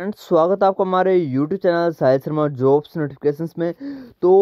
And स्वागत है आपको हमारे YouTube channel Sahil Sharma jobs notifications में तो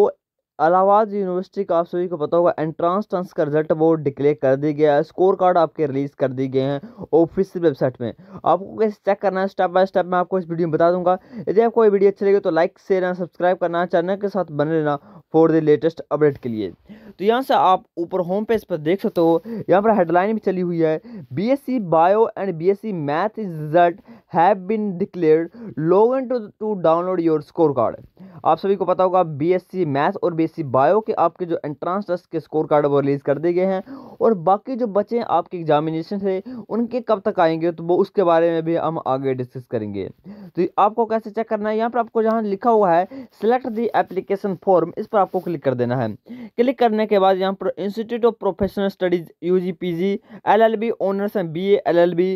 अलाहाबाद यूनिवर्सिटी का आप सभी को पता होगा एंट्रांस ट्रांस का रिजल्ट वो डिक्लेयर कर दिया गया है स्कोर कार्ड आपके रिलीज़ कर दिए गए हैं ऑफिशियल वेबसाइट में आपको कैसे चेक करना है स्टेप बाय स्टेप मैं आपको इस वीडियो में बता दूंगा यदि आपको ये वीडियो अच्छी लगे तो लाइक शेयर एंड सब्सक्राइब करना चैनल के साथ बने रहना फॉर द लेटेस्ट अपडेट के लिए तो यहाँ से आप ऊपर होम पेज पर देख सकते हो यहाँ पर हेडलाइन भी चली हुई है B S C bio and B S C math is result have been declared log in to to download your score card आप सभी को पता होगा बीएससी मैथ्स और बीएससी बायो के आपके जो एंट्रांस टेस्ट के स्कोर कार्ड वो रिलीज़ कर दिए गए हैं और बाकी जो बचे हैं आपके एग्जामिनेशन से उनके कब तक आएंगे तो वो उसके बारे में भी हम आगे डिस्कस करेंगे तो आपको कैसे चेक करना है यहाँ पर आपको जहाँ लिखा हुआ है सेलेक्ट दी एप्लीकेशन फॉर्म इस पर आपको क्लिक कर देना है क्लिक करने के बाद यहाँ पर institute of professional studies U G P G L L B honours and B A L L B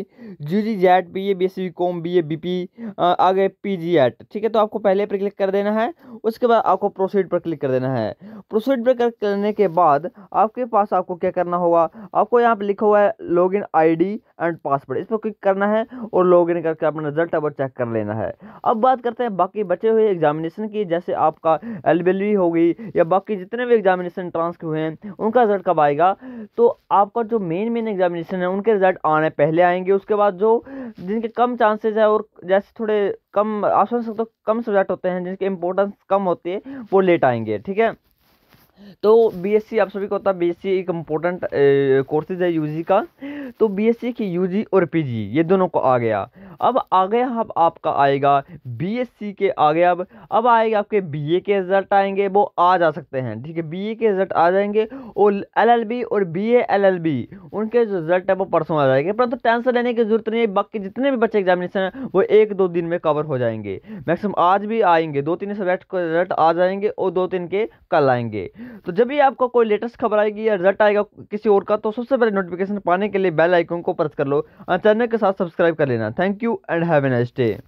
U G Z B A B S C com B A B P आगे P G एट ठीक है तो आपको पहले पर click कर देना है उसके बाद आपको प्रोसीड पर क्लिक कर देना है प्रोसीड पर क्लिक करने के बाद आपके पास आपको क्या करना होगा आपको यहाँ पर लिखा हुआ है log in I D and password इस पर क्लिक करना है और लॉग इन करके अपना रिजल्ट अब चेक कर लेना है अब बात करते हैं बाकी बचे हुए एग्जामिनेशन की जैसे आपका एलिबिलिटी e होगी या बाकी जितने भी एग्जामिनेशन ट्रांसक्र हुए हैं उनका रिजल्ट कब आएगा तो आपका जो मेन मेन एग्जामिनेशन है उनके रिजल्ट आने पहले आएंगे उसके बाद जो जिनके कम चांस चांसेस है और जैसे थोड़े कम ऑप्शन तो कम सब्जेक्ट होते हैं जिनकी इंपॉर्टेंस कम होती है वो लेट आएंगे ठीक है तो बीएससी आप सभी को होता है बीएससी एक इम्पोर्टेंट कोर्सेज है यूजी का तो बीएससी की यूजी और पीजी ये दोनों को आ गया अब आगे हम हाँ आपका आएगा बीएससी के आगे अब अब आएगा आपके बीए के रिजल्ट आएंगे वो आ जा सकते हैं ठीक है बीए के रिजल्ट आ जाएंगे और एलएलबी और बीए एलएलबी उनके जो रिजल्ट है वो परसों आ जाएंगे परंतु टेंशन लेने की जरूरत नहीं है बाकी जितने भी बच्चे एग्जामिनेशन हैं वो एक दो दिन में कवर हो जाएंगे मैक्सिमम आज भी आएंगे दो तीन सब्जेक्ट के रिजल्ट आ जाएंगे और दो तीन के कल आएंगे तो जब भी आपको कोई लेटेस्ट खबर आएगी या रिजल्ट आएगा किसी और का तो सबसे पहले नोटिफिकेशन पाने के लिए बेल आइकन को प्रेस कर लो चैनल के साथ सब्सक्राइब कर लेना thank you you and have a nice day.